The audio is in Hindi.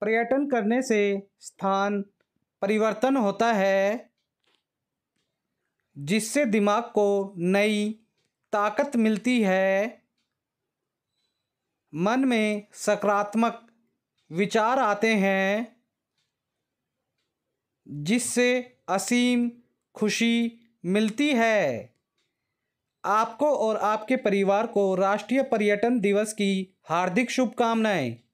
पर्यटन करने से स्थान परिवर्तन होता है जिससे दिमाग को नई ताकत मिलती है मन में सकारात्मक विचार आते हैं जिससे असीम खुशी मिलती है आपको और आपके परिवार को राष्ट्रीय पर्यटन दिवस की हार्दिक शुभकामनाएं